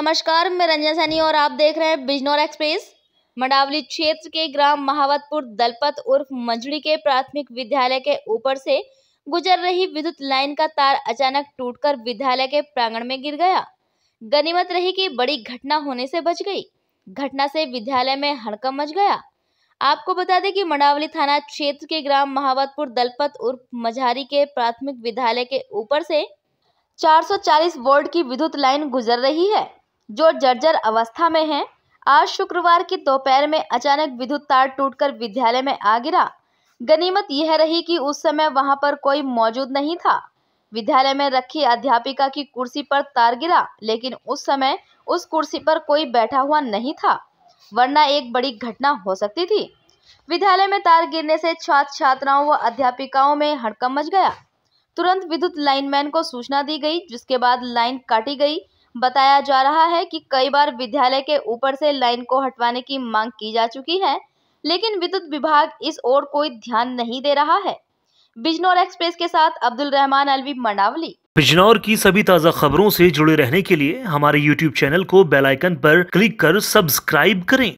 नमस्कार मैं रंजन सैनी और आप देख रहे हैं बिजनौर एक्सप्रेस मंडावली क्षेत्र के ग्राम महावतपुर दलपत उर्फ मंजड़ी के प्राथमिक विद्यालय के ऊपर से गुजर रही विद्युत लाइन का तार अचानक टूटकर विद्यालय के प्रांगण में गिर गया गनीमत रही कि बड़ी घटना होने से बच गई घटना से विद्यालय में हड़कम मच गया आपको बता दें कि मंडावली थाना क्षेत्र के ग्राम महावतपुर दलपत उर्फ मझारी के प्राथमिक विद्यालय के ऊपर से 440 वोल्ट की विद्युत लाइन गुजर रही है जो जर्जर अवस्था में है आज शुक्रवार की दोपहर में अचानक विद्युत तार टूटकर विद्यालय में आ गिरा गनीमत यह रही कि उस समय वहां पर कोई मौजूद नहीं था विद्यालय में रखी अध्यापिका की कुर्सी पर तार गिरा लेकिन उस समय उस कुर्सी पर कोई बैठा हुआ नहीं था वरना एक बड़ी घटना हो सकती थी विद्यालय में तार गिरने से छात्र छात्राओं व अध्यापिकाओं में हड़कम मच गया तुरंत विद्युत लाइनमैन को सूचना दी गई जिसके बाद लाइन काटी गई बताया जा रहा है कि कई बार विद्यालय के ऊपर से लाइन को हटवाने की मांग की जा चुकी है लेकिन विद्युत विभाग इस ओर कोई ध्यान नहीं दे रहा है बिजनौर एक्सप्रेस के साथ अब्दुल रहमान अलवी मंडावली बिजनौर की सभी ताज़ा खबरों से जुड़े रहने के लिए हमारे यूट्यूब चैनल को बेल आइकन पर क्लिक कर सब्सक्राइब करें